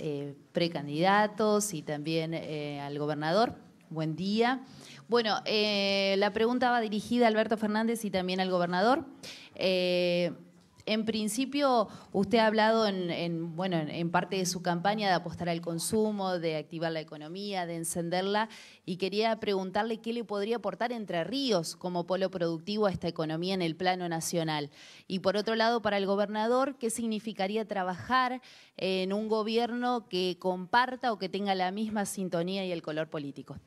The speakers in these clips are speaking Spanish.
Eh, precandidatos y también eh, al gobernador. Buen día. Bueno, eh, la pregunta va dirigida a Alberto Fernández y también al gobernador en principio, usted ha hablado en, bueno, en parte de su campaña de apostar al consumo, de activar la economía, de encenderla, y quería preguntarle qué le podría aportar Entre Ríos como polo productivo a esta economía en el plano nacional. Y por otro lado, para el gobernador, ¿qué significaría trabajar en un gobierno que comparta o que tenga la misma sintonía y el color político?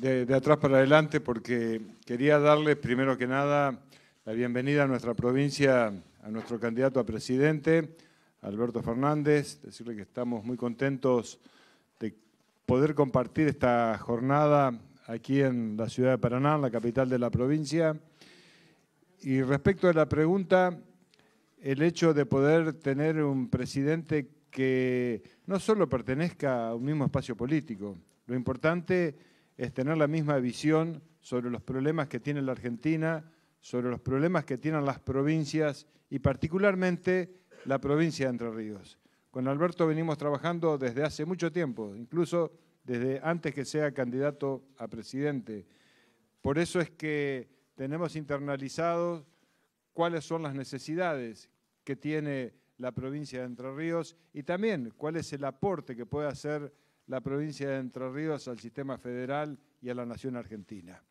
de, atrás para adelante porque quería darle, primero que nada la bienvenida a nuestra provincia, a nuestro candidato a presidente, Alberto Fernández, decirle que estamos muy contentos de poder compartir esta jornada aquí en la ciudad de Paraná, la capital de la provincia. Y respecto a la pregunta, el hecho de poder tener un presidente que no solo pertenezca a un mismo espacio político, lo importante es tener la misma visión sobre los problemas que tiene la Argentina, sobre los problemas que tienen las provincias y particularmente la provincia de Entre Ríos. Con Alberto venimos trabajando desde hace mucho tiempo, incluso desde antes que sea candidato a presidente. Por eso es que tenemos internalizados cuáles son las necesidades que tiene la provincia de Entre Ríos y también cuál es el aporte que puede hacer la provincia de Entre Ríos al sistema federal y a la nación argentina.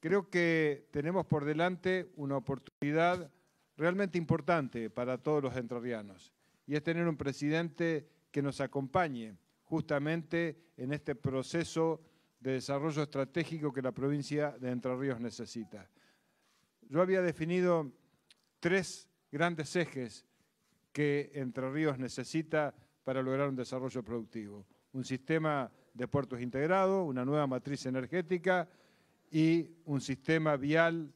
Creo que tenemos por delante una oportunidad realmente importante para todos los entrerrianos y es tener un presidente que nos acompañe justamente en este proceso de desarrollo estratégico que la provincia de Entre Ríos necesita. Yo había definido tres grandes ejes que Entre Ríos necesita para lograr un desarrollo productivo un sistema de puertos integrado, una nueva matriz energética y un sistema vial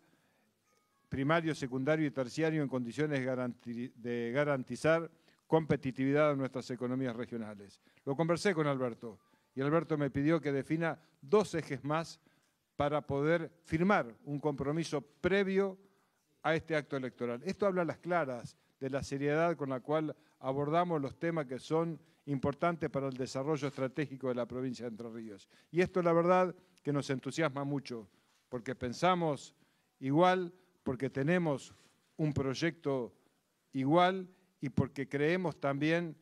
primario, secundario y terciario en condiciones de garantizar competitividad de nuestras economías regionales. Lo conversé con Alberto y Alberto me pidió que defina dos ejes más para poder firmar un compromiso previo a este acto electoral. Esto habla a las claras de la seriedad con la cual abordamos los temas que son importante para el desarrollo estratégico de la provincia de Entre Ríos. Y esto la verdad que nos entusiasma mucho, porque pensamos igual, porque tenemos un proyecto igual y porque creemos también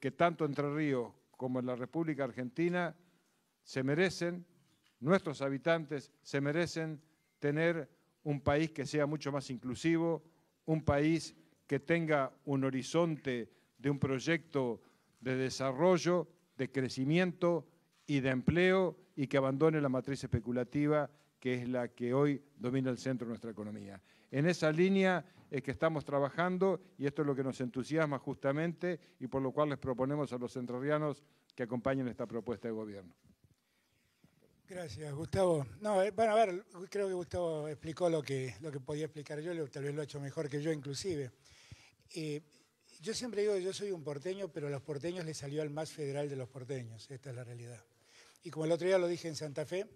que tanto Entre Ríos como en la República Argentina se merecen, nuestros habitantes se merecen tener un país que sea mucho más inclusivo, un país que tenga un horizonte de un proyecto de desarrollo, de crecimiento y de empleo y que abandone la matriz especulativa que es la que hoy domina el centro de nuestra economía. En esa línea es que estamos trabajando y esto es lo que nos entusiasma justamente y por lo cual les proponemos a los entrerrianos que acompañen esta propuesta de gobierno. Gracias, Gustavo. No, eh, bueno, a ver, creo que Gustavo explicó lo que, lo que podía explicar yo, tal vez lo ha hecho mejor que yo inclusive. Eh, yo siempre digo que yo soy un porteño, pero a los porteños le salió al más federal de los porteños. Esta es la realidad. Y como el otro día lo dije en Santa Fe,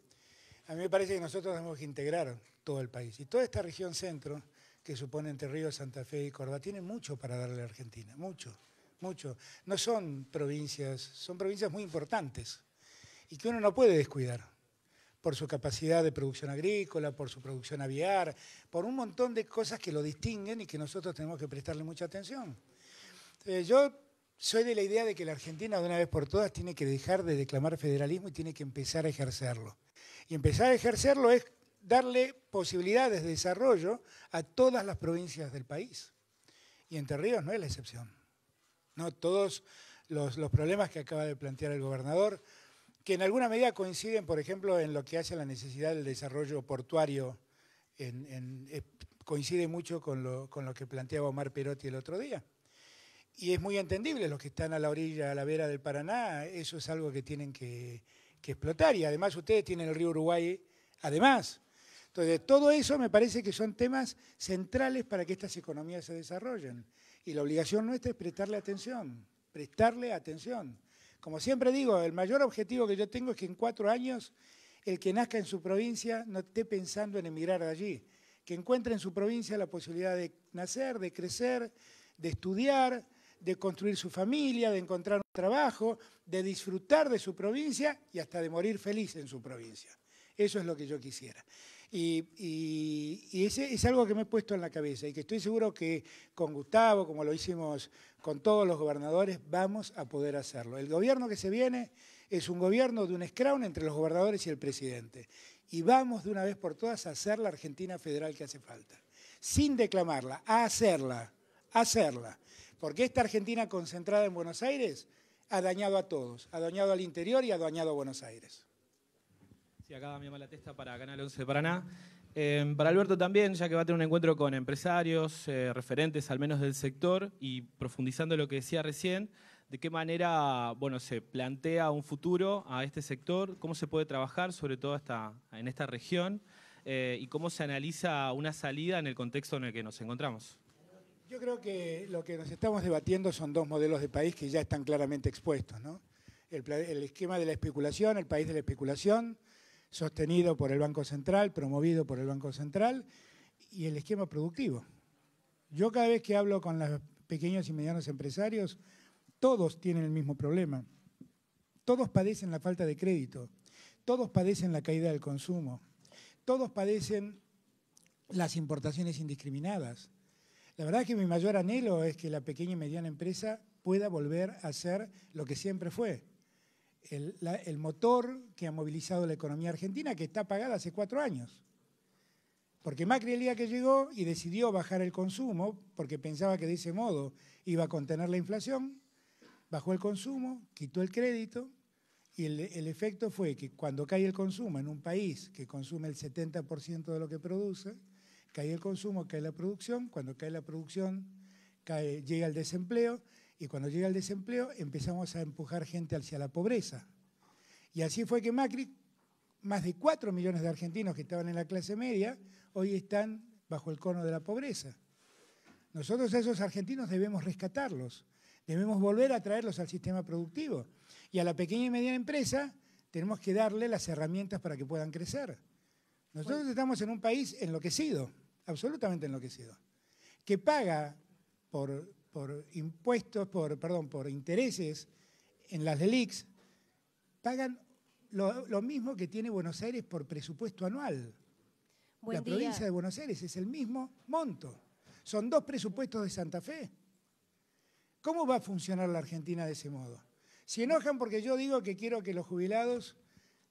a mí me parece que nosotros tenemos que integrar todo el país. Y toda esta región centro, que supone Entre Ríos, Santa Fe y Córdoba, tiene mucho para darle a Argentina, mucho, mucho. No son provincias, son provincias muy importantes y que uno no puede descuidar por su capacidad de producción agrícola, por su producción aviar, por un montón de cosas que lo distinguen y que nosotros tenemos que prestarle mucha atención. Eh, yo soy de la idea de que la Argentina de una vez por todas tiene que dejar de declamar federalismo y tiene que empezar a ejercerlo. Y empezar a ejercerlo es darle posibilidades de desarrollo a todas las provincias del país. Y Entre Ríos no es la excepción. No todos los, problemas que acaba de plantear el gobernador, que en alguna medida coinciden, por ejemplo, en lo que hace a la necesidad del desarrollo portuario, eh, coincide mucho con lo, con lo que planteaba Omar Perotti el otro día y es muy entendible, los que están a la orilla, a la vera del Paraná, eso es algo que tienen que, explotar. Y además ustedes tienen el río Uruguay, además. Entonces, todo eso me parece que son temas centrales para que estas economías se desarrollen. Y la obligación nuestra es prestarle atención, prestarle atención. Como siempre digo, el mayor objetivo que yo tengo es que en cuatro años el que nazca en su provincia no esté pensando en emigrar de allí, que encuentre en su provincia la posibilidad de nacer, de crecer, de estudiar, de construir su familia, de encontrar un trabajo, de disfrutar de su provincia y hasta de morir feliz en su provincia. Eso es lo que yo quisiera. Y, es algo que me he puesto en la cabeza y que estoy seguro que con Gustavo, como lo hicimos con todos los gobernadores, vamos a poder hacerlo. El gobierno que se viene es un gobierno de un escrown entre los gobernadores y el presidente. Y vamos de una vez por todas a hacer la Argentina federal que hace falta. Sin declamarla, a hacerla, a hacerla. Porque esta Argentina concentrada en Buenos Aires ha dañado a todos, ha dañado al interior y ha dañado a Buenos Aires. Sí, acá mala testa para Canal 11 Paraná. Em, para Alberto también, ya que va a tener un encuentro con empresarios, eh, referentes al menos del sector, y profundizando lo que decía recién, de qué manera bueno, se plantea un futuro a este sector, cómo se puede trabajar, sobre todo esta en esta región, eh, y cómo se analiza una salida en el contexto en el que nos encontramos. Yo creo que lo que nos estamos debatiendo son dos modelos de país que ya están claramente expuestos. ¿no? El, el esquema de la especulación, el país de la especulación, sostenido por el Banco Central, promovido por el Banco Central, y el esquema productivo. Yo cada vez que hablo con los pequeños y medianos empresarios, todos tienen el mismo problema. Todos padecen la falta de crédito, todos padecen la caída del consumo, todos padecen las importaciones indiscriminadas. La verdad es que mi mayor anhelo es que la pequeña y mediana empresa pueda volver a ser lo que siempre fue, el, motor que ha movilizado la economía argentina, que está apagada hace cuatro años. Porque Macri el día que llegó y decidió bajar el consumo, porque pensaba que de ese modo iba a contener la inflación, bajó el consumo, quitó el crédito, y el, el efecto fue que cuando cae el consumo en un país que consume el 70% de lo que produce, Cae el consumo, cae la producción, cuando cae la producción llega el desempleo y cuando llega el desempleo empezamos a empujar gente hacia la pobreza. Y así fue que Macri, más de 4 millones de argentinos que estaban en la clase media, hoy están bajo el cono de la pobreza. Nosotros a esos argentinos debemos rescatarlos, debemos volver a traerlos al sistema productivo. Y a la pequeña y mediana empresa tenemos que darle las herramientas para que puedan crecer. Nosotros estamos en un país enloquecido absolutamente enloquecido, que paga por, por impuestos, por, perdón, por intereses en las delix, pagan lo, mismo que tiene Buenos Aires por presupuesto anual. la provincia de Buenos Aires es el mismo monto. Son dos presupuestos de Santa Fe. ¿Cómo va a funcionar la Argentina de ese modo? Se enojan porque yo digo que quiero que los jubilados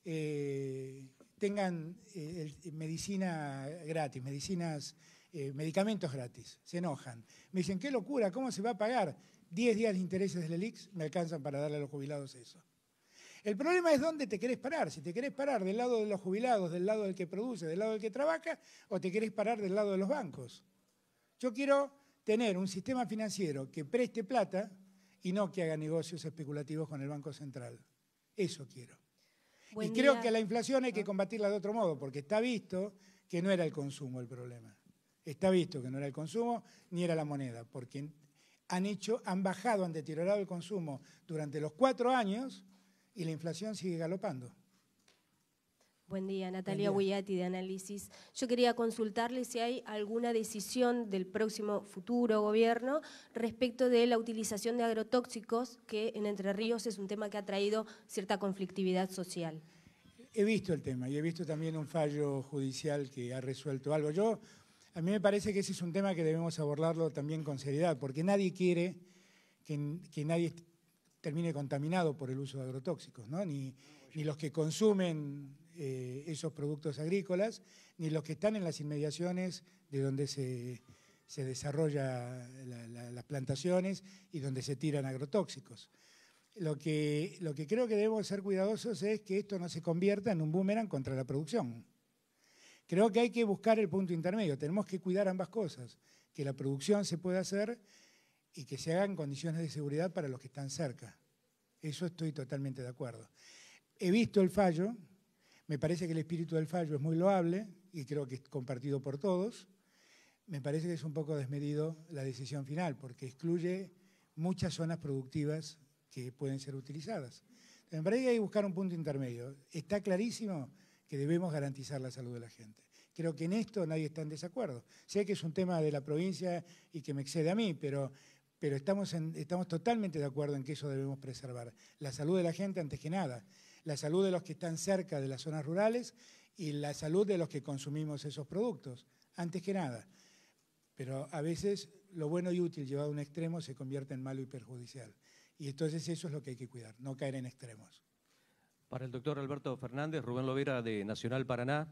eh, tengan eh, eh, medicina gratis, medicinas, eh, medicamentos gratis. Se enojan. Me dicen, qué locura, ¿cómo se va a pagar? 10 días de intereses del ELIX me alcanzan para darle a los jubilados eso. El problema es dónde te querés parar. Si te querés parar del lado de los jubilados, del lado del que produce, del lado del que trabaja, o te querés parar del lado de los bancos. Yo quiero tener un sistema financiero que preste plata y no que haga negocios especulativos con el Banco Central. Eso quiero y creo que la inflación hay que ah. combatirla de otro modo, porque está visto que no era el consumo el problema. Está visto que no era el consumo ni era la moneda, porque han hecho, han bajado, han deteriorado el consumo durante los cuatro años y la inflación sigue galopando. Buen día, Natalia Guiati de Análisis. Yo quería consultarle si hay alguna decisión del próximo futuro gobierno respecto de la utilización de agrotóxicos, que en Entre Ríos es un tema que ha traído cierta conflictividad social he visto el tema y he visto también un fallo judicial que ha resuelto algo. Yo, a mí me parece que ese es un tema que debemos abordarlo también con seriedad, porque nadie quiere que, nadie termine contaminado por el uso de agrotóxicos, ni, los que consumen eh, esos productos agrícolas, ni los que están en las inmediaciones de donde se, desarrollan las plantaciones y donde se tiran agrotóxicos. Lo que, creo que debemos ser cuidadosos es que esto no se convierta en un boomerang contra la producción. Creo que hay que buscar el punto intermedio. Tenemos que cuidar ambas cosas, que la producción se pueda hacer y que se hagan condiciones de seguridad para los que están cerca. Eso estoy totalmente de acuerdo. He visto el fallo, me parece que el espíritu del fallo es muy loable y creo que es compartido por todos. Me parece que es un poco desmedido la decisión final porque excluye muchas zonas productivas que pueden ser utilizadas. En realidad hay que buscar un punto intermedio. Está clarísimo que debemos garantizar la salud de la gente. Creo que en esto nadie está en desacuerdo. Sé que es un tema de la provincia y que me excede a mí, pero, estamos totalmente de acuerdo en que eso debemos preservar. La salud de la gente antes que nada, la salud de los que están cerca de las zonas rurales y la salud de los que consumimos esos productos, antes que nada. Pero a veces lo bueno y útil llevado a un extremo se convierte en malo y perjudicial. Y entonces eso es lo que hay que cuidar, no caer en extremos. Para el doctor Alberto Fernández, Rubén Lovera de Nacional Paraná,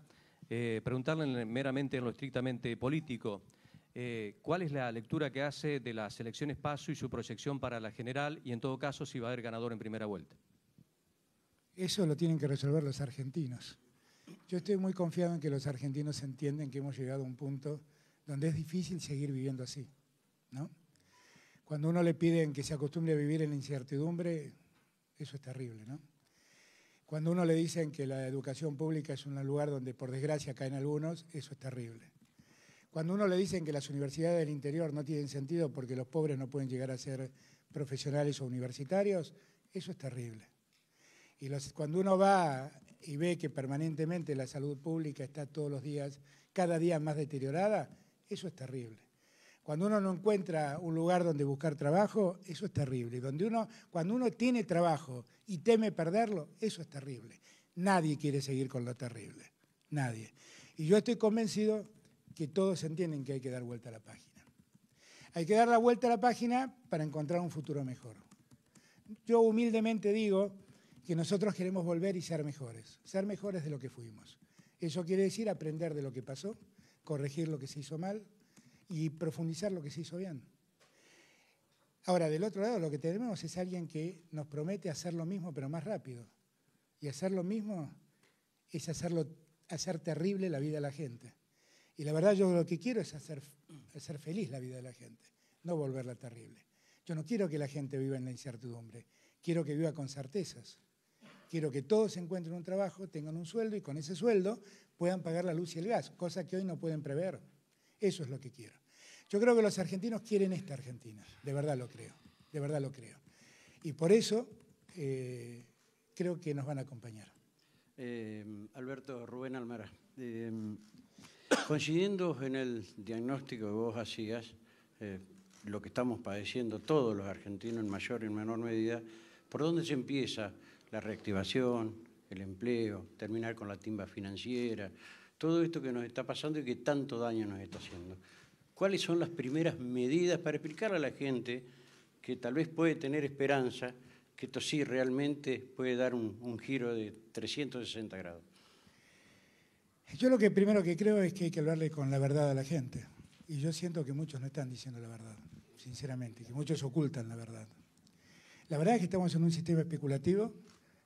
eh, preguntarle meramente en lo estrictamente político, eh, ¿cuál es la lectura que hace de las elecciones PASO y su proyección para la general y en todo caso si va a haber ganador en primera vuelta? Eso lo tienen que resolver los argentinos. Yo estoy muy confiado en que los argentinos entienden que hemos llegado a un punto donde es difícil seguir viviendo así, ¿no? Cuando uno le piden que se acostumbre a vivir en la incertidumbre, eso es terrible, ¿no? Cuando uno le dicen que la educación pública es un lugar donde por desgracia caen algunos, eso es terrible. Cuando uno le dicen que las universidades del interior no tienen sentido porque los pobres no pueden llegar a ser profesionales o universitarios, eso es terrible. Y cuando uno va y ve que permanentemente la salud pública está todos los días, cada día más deteriorada, eso es terrible. Cuando uno no encuentra un lugar donde buscar trabajo, eso es terrible. Donde uno, cuando uno tiene trabajo y teme perderlo, eso es terrible. Nadie quiere seguir con lo terrible. Nadie. Y yo estoy convencido que todos entienden que hay que dar vuelta a la página. Hay que dar la vuelta a la página para encontrar un futuro mejor. Yo humildemente digo que nosotros queremos volver y ser mejores, ser mejores de lo que fuimos. Eso quiere decir aprender de lo que pasó, corregir lo que se hizo mal, y profundizar lo que se hizo bien. Ahora, del otro lado, lo que tenemos es alguien que nos promete hacer lo mismo, pero más rápido. Y hacer lo mismo es hacerlo, hacer terrible la vida de la gente. Y la verdad, yo lo que quiero es hacer, hacer feliz la vida de la gente, no volverla terrible. Yo no quiero que la gente viva en la incertidumbre, quiero que viva con certezas. Quiero que todos encuentren un trabajo, tengan un sueldo y con ese sueldo puedan pagar la luz y el gas, cosa que hoy no pueden prever. Eso es lo que quiero. Yo creo que los argentinos quieren esta Argentina, de verdad lo creo, de verdad lo creo. Y por eso eh, creo que nos van a acompañar. Em, Alberto Rubén Almara, em, coincidiendo en el diagnóstico que vos hacías, eh, lo que estamos padeciendo todos los argentinos en mayor y menor medida, ¿por dónde se empieza la reactivación, el empleo, terminar con la timba financiera, todo esto que nos está pasando y que tanto daño nos está haciendo. ¿Cuáles son las primeras medidas para explicar a la gente que tal vez puede tener esperanza, que esto sí realmente puede dar un, giro de 360 grados? Yo lo que primero que creo es que hay que hablarle con la verdad a la gente. Y yo siento que muchos no están diciendo la verdad, sinceramente, que muchos ocultan la verdad. La verdad es que estamos en un sistema especulativo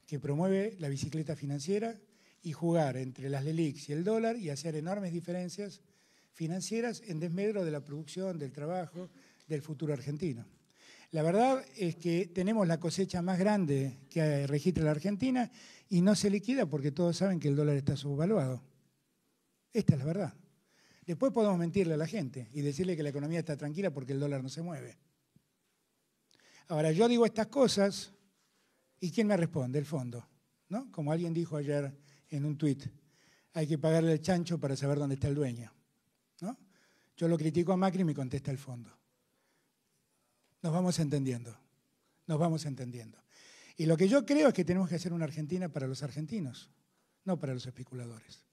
que promueve la bicicleta financiera, y jugar entre las LELIX y el dólar y hacer enormes diferencias financieras en desmedro de la producción, del trabajo, del futuro argentino. La verdad es que tenemos la cosecha más grande que registra la Argentina y no se liquida porque todos saben que el dólar está subvaluado. Esta es la verdad. Después podemos mentirle a la gente y decirle que la economía está tranquila porque el dólar no se mueve. Ahora, yo digo estas cosas y ¿quién me responde? El fondo. ¿no? Como alguien dijo ayer en un tuit. Hay que pagarle el chancho para saber dónde está el dueño. ¿no? Yo lo critico a Macri y me contesta el fondo. Nos vamos entendiendo, nos vamos entendiendo. Y lo que yo creo es que tenemos que hacer una Argentina para los argentinos, no para los especuladores.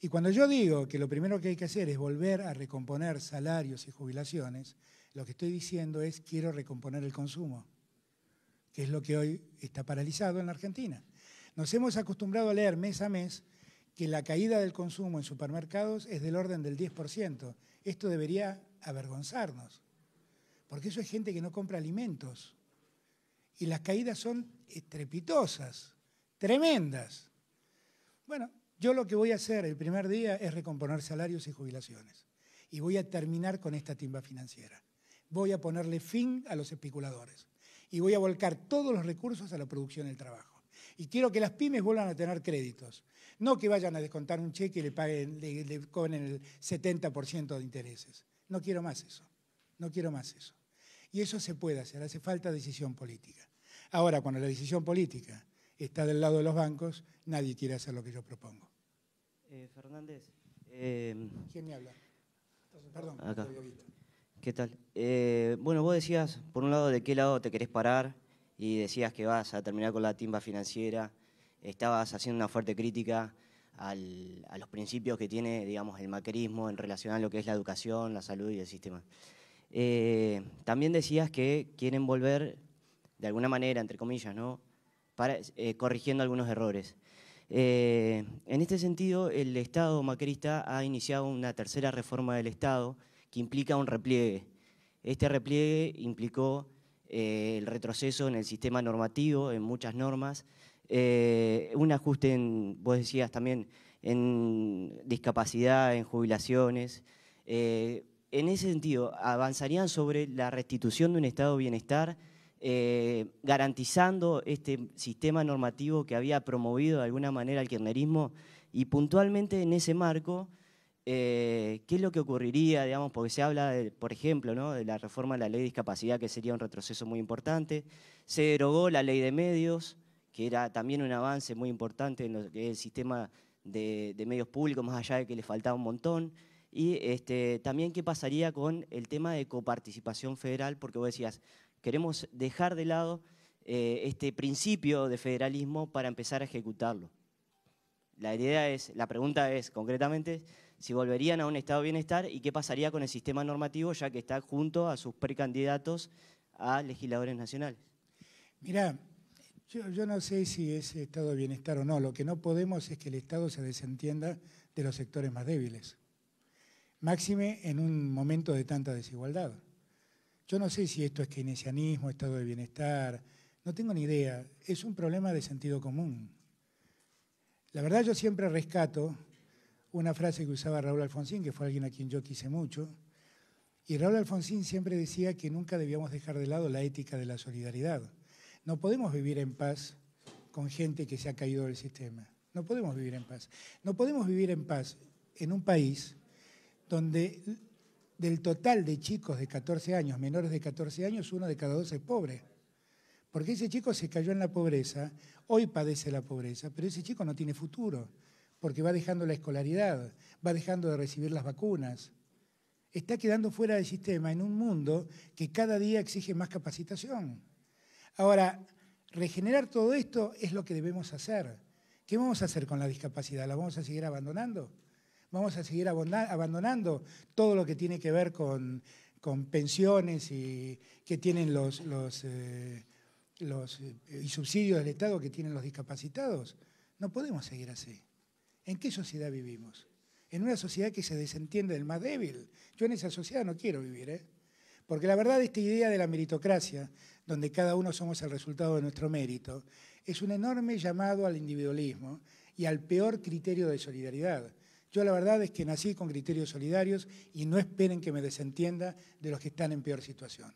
Y cuando yo digo que lo primero que hay que hacer es volver a recomponer salarios y jubilaciones, lo que estoy diciendo es quiero recomponer el consumo, que es lo que hoy está paralizado en la Argentina. Nos hemos acostumbrado a leer mes a mes que la caída del consumo en supermercados es del orden del 10%. Esto debería avergonzarnos, porque eso es gente que no compra alimentos. Y las caídas son estrepitosas, tremendas. Bueno, yo lo que voy a hacer el primer día es recomponer salarios y jubilaciones. Y voy a terminar con esta timba financiera. Voy a ponerle fin a los especuladores. Y voy a volcar todos los recursos a la producción del trabajo. Y quiero que las pymes vuelvan a tener créditos. No que vayan a descontar un cheque y le, paguen, le, el 70% de intereses. No quiero más eso. No quiero más eso. Y eso se puede hacer, hace falta decisión política. Ahora, cuando la decisión política está del lado de los bancos, nadie quiere hacer lo que yo propongo. Eh, Fernández. Em, ¿Quién me habla? Perdón, acá. ¿Qué tal? Eh, bueno, vos decías, por un lado, de qué lado te querés parar y decías que vas a terminar con la timba financiera, estabas haciendo una fuerte crítica al, a los principios que tiene, digamos, el maquerismo en relación a lo que es la educación, la salud y el sistema. Eh, también decías que quieren volver, de alguna manera, entre comillas, ¿no? Para, eh, corrigiendo algunos errores. Eh, en este sentido, el Estado maquerista ha iniciado una tercera reforma del Estado que implica un repliegue. Este repliegue implicó eh, el retroceso en el sistema normativo, en muchas normas, eh, un ajuste, en, vos decías también, en discapacidad, en jubilaciones. Eh, en ese sentido, avanzarían sobre la restitución de un estado de bienestar, garantizando este sistema normativo que había promovido de alguna manera el kirchnerismo y puntualmente en ese marco eh, ¿qué es lo que ocurriría? Digamos, porque se habla, por ejemplo, de la reforma de la ley de discapacidad, que sería un retroceso muy importante. Se derogó la ley de medios, que era también un avance muy importante en lo que es el sistema de, medios públicos, más allá de que le faltaba un montón. Y este, también qué pasaría con el tema de coparticipación federal, porque vos decías, queremos dejar de lado eh, este principio de federalismo para empezar a ejecutarlo. La idea es, la pregunta es concretamente, si volverían a un estado de bienestar y qué pasaría con el sistema normativo, ya que está junto a sus precandidatos a legisladores nacionales. Mirá, yo, no sé si es estado de bienestar o no. Lo que no podemos es que el Estado se desentienda de los sectores más débiles. Máxime en un momento de tanta desigualdad. Yo no sé si esto es keynesianismo, estado de bienestar, no tengo ni idea. Es un problema de sentido común. La verdad yo siempre rescato una frase que usaba Raúl Alfonsín, que fue alguien a quien yo quise mucho, y Raúl Alfonsín siempre decía que nunca debíamos dejar de lado la ética de la solidaridad. No podemos vivir en paz con gente que se ha caído del sistema. No podemos vivir en paz. No podemos vivir en paz en un país donde del total de chicos de 14 años, menores de 14 años, uno de cada dos es pobre. Porque ese chico se cayó en la pobreza, hoy padece la pobreza, pero ese chico no tiene futuro porque va dejando la escolaridad, va dejando de recibir las vacunas. Está quedando fuera del sistema en un mundo que cada día exige más capacitación. Ahora, regenerar todo esto es lo que debemos hacer. ¿Qué vamos a hacer con la discapacidad? ¿La vamos a seguir abandonando? ¿Vamos a seguir abandonando todo lo que tiene que ver con, pensiones y que tienen los, eh, eh, y subsidios del Estado que tienen los discapacitados? No podemos seguir así. ¿En qué sociedad vivimos? En una sociedad que se desentiende del más débil. Yo en esa sociedad no quiero vivir, ¿eh? Porque la verdad, esta idea de la meritocracia, donde cada uno somos el resultado de nuestro mérito, es un enorme llamado al individualismo y al peor criterio de solidaridad. Yo la verdad es que nací con criterios solidarios y no esperen que me desentienda de los que están en peor situación.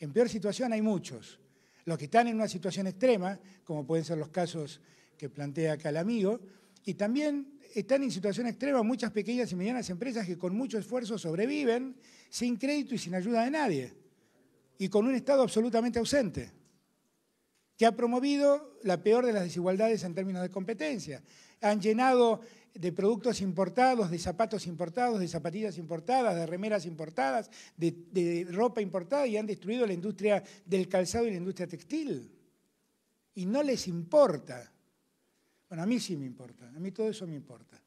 En peor situación hay muchos. Los que están en una situación extrema, como pueden ser los casos que plantea acá el amigo, y también están en situación extrema muchas pequeñas y medianas empresas que con mucho esfuerzo sobreviven sin crédito y sin ayuda de nadie y con un Estado absolutamente ausente que ha promovido la peor de las desigualdades en términos de competencia. Han llenado de productos importados, de zapatos importados, de zapatillas importadas, de remeras importadas, de, de ropa importada y han destruido la industria del calzado y la industria textil. Y no les importa bueno, a mí sí me importa, a mí todo eso me importa.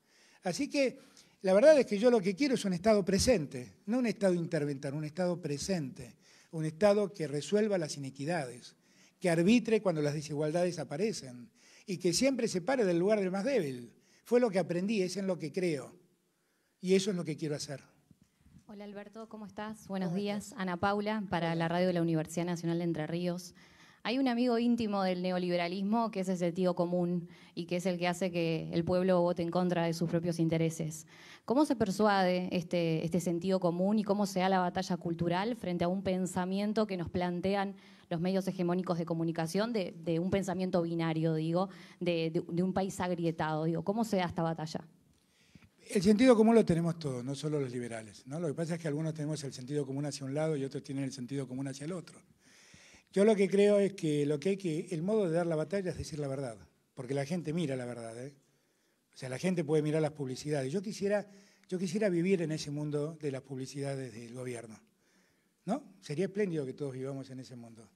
Así que la verdad es que yo lo que quiero es un Estado presente, no un Estado interventor, un Estado presente, un Estado que resuelva las inequidades, que arbitre cuando las desigualdades aparecen y que siempre se pare del lugar del más débil. Fue lo que aprendí, es en lo que creo y eso es lo que quiero hacer. Hola Alberto, ¿cómo estás? Buenos días. Ana Paula, para la radio de la Universidad Nacional de Entre Ríos. Hay un amigo íntimo del neoliberalismo que es ese sentido común y que es el que hace que el pueblo vote en contra de sus propios intereses. ¿Cómo se persuade este, este, sentido común y cómo se da la batalla cultural frente a un pensamiento que nos plantean los medios hegemónicos de comunicación, de, un pensamiento binario, digo, de, un país agrietado? Digo, ¿Cómo se da esta batalla? El sentido común lo tenemos todos, no solo los liberales. ¿no? Lo que pasa es que algunos tenemos el sentido común hacia un lado y otros tienen el sentido común hacia el otro. Yo lo que creo es que lo que hay que, el modo de dar la batalla es decir la verdad, porque la gente mira la verdad. ¿eh? O sea, la gente puede mirar las publicidades. Yo quisiera, yo quisiera vivir en ese mundo de las publicidades del gobierno. ¿No? Sería espléndido que todos vivamos en ese mundo.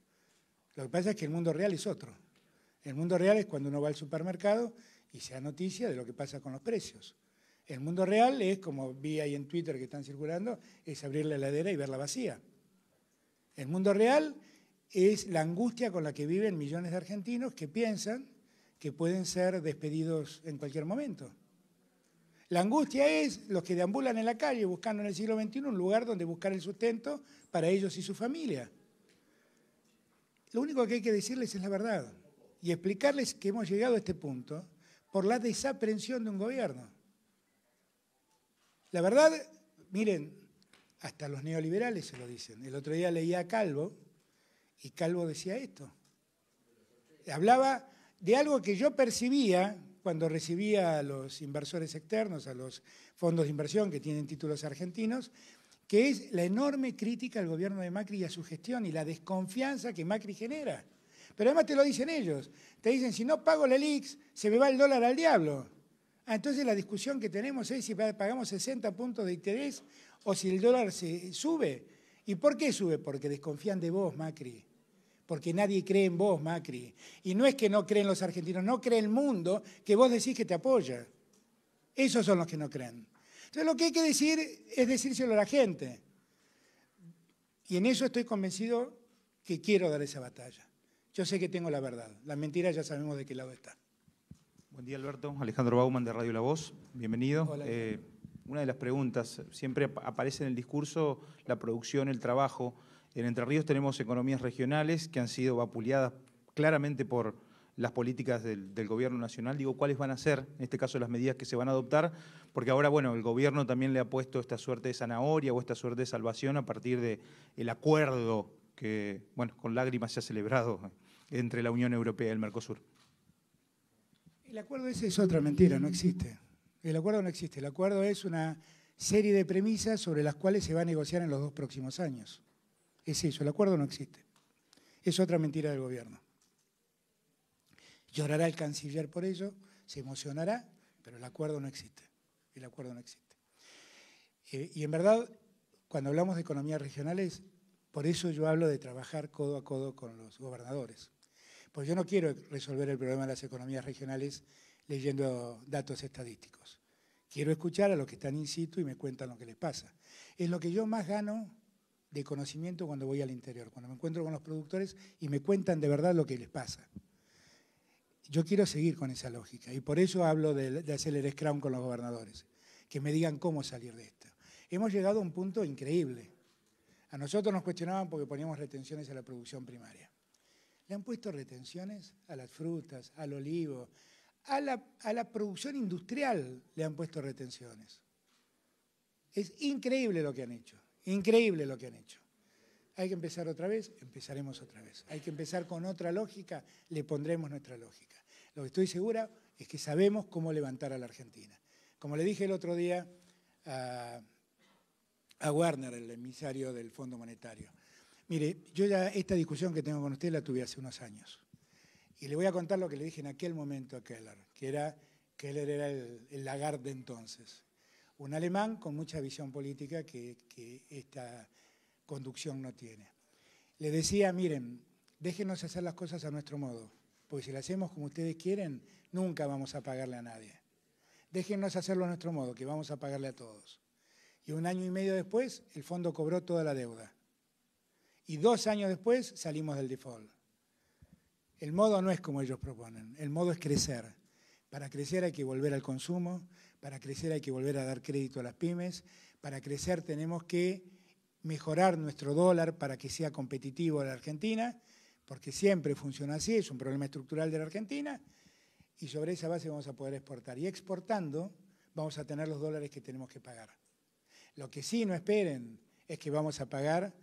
Lo que pasa es que el mundo real es otro. El mundo real es cuando uno va al supermercado y se da noticia de lo que pasa con los precios. El mundo real es, como vi ahí en Twitter que están circulando, es abrir la heladera y verla vacía. El mundo real es la angustia con la que viven millones de argentinos que piensan que pueden ser despedidos en cualquier momento. La angustia es los que deambulan en la calle buscando en el siglo XXI un lugar donde buscar el sustento para ellos y su familia. Lo único que hay que decirles es la verdad y explicarles que hemos llegado a este punto por la desaprensión de un gobierno. La verdad, miren, hasta los neoliberales se lo dicen. El otro día leía a Calvo, y Calvo decía esto. Hablaba de algo que yo percibía cuando recibía a los inversores externos, a los fondos de inversión que tienen títulos argentinos, que es la enorme crítica al gobierno de Macri y a su gestión y la desconfianza que Macri genera. Pero además te lo dicen ellos. Te dicen, si no pago la LIX, se me va el dólar al diablo. Ah, entonces la discusión que tenemos es si pagamos 60 puntos de interés o si el dólar se sube. ¿Y por qué sube? Porque desconfían de vos, Macri porque nadie cree en vos, Macri. Y no es que no creen los argentinos, no cree el mundo que vos decís que te apoya. Esos son los que no creen. Entonces lo que hay que decir es decírselo a la gente. Y en eso estoy convencido que quiero dar esa batalla. Yo sé que tengo la verdad. La mentira ya sabemos de qué lado está. Buen día, Alberto. Alejandro Bauman de Radio La Voz. Bienvenido. Hola, eh, una de las preguntas, siempre aparece en el discurso la producción, el trabajo. En Entre Ríos tenemos economías regionales que han sido vapuleadas claramente por las políticas del, gobierno nacional. Digo, ¿cuáles van a ser, en este caso, las medidas que se van a adoptar? Porque ahora, bueno, el gobierno también le ha puesto esta suerte de zanahoria o esta suerte de salvación a partir del el acuerdo que, bueno, con lágrimas se ha celebrado entre la Unión Europea y el Mercosur. El acuerdo ese es otra mentira, no existe. El acuerdo no existe. El acuerdo es una serie de premisas sobre las cuales se va a negociar en los dos próximos años. Es eso, el acuerdo no existe. Es otra mentira del gobierno. Llorará el canciller por ello, se emocionará, pero el acuerdo no existe. El acuerdo no existe. Eh, y en verdad, cuando hablamos de economías regionales, por eso yo hablo de trabajar codo a codo con los gobernadores. Pues yo no quiero resolver el problema de las economías regionales leyendo datos estadísticos. Quiero escuchar a los que están in situ y me cuentan lo que les pasa. Es lo que yo más gano de conocimiento cuando voy al interior, cuando me encuentro con los productores y me cuentan de verdad lo que les pasa. Yo quiero seguir con esa lógica y por eso hablo de, hacer el Scrum con los gobernadores, que me digan cómo salir de esto. Hemos llegado a un punto increíble. A nosotros nos cuestionaban porque poníamos retenciones a la producción primaria. Le han puesto retenciones a las frutas, al olivo, a la, producción industrial le han puesto retenciones. Es increíble lo que han hecho. Increíble lo que han hecho. Hay que empezar otra vez, empezaremos otra vez. Hay que empezar con otra lógica, le pondremos nuestra lógica. Lo que estoy segura es que sabemos cómo levantar a la Argentina. Como le dije el otro día a, Warner, el emisario del Fondo Monetario, mire, yo ya esta discusión que tengo con usted la tuve hace unos años. Y le voy a contar lo que le dije en aquel momento a Keller, que era Keller era el, el de entonces un alemán con mucha visión política que, esta conducción no tiene. Le decía, miren, déjenos hacer las cosas a nuestro modo, porque si las hacemos como ustedes quieren, nunca vamos a pagarle a nadie. Déjenos hacerlo a nuestro modo, que vamos a pagarle a todos. Y un año y medio después, el fondo cobró toda la deuda. Y dos años después salimos del default. El modo no es como ellos proponen, el modo es crecer. Para crecer hay que volver al consumo, para crecer hay que volver a dar crédito a las pymes, para crecer tenemos que mejorar nuestro dólar para que sea competitivo a la Argentina, porque siempre funciona así, es un problema estructural de la Argentina, y sobre esa base vamos a poder exportar. Y exportando vamos a tener los dólares que tenemos que pagar. Lo que sí no esperen es que vamos a pagar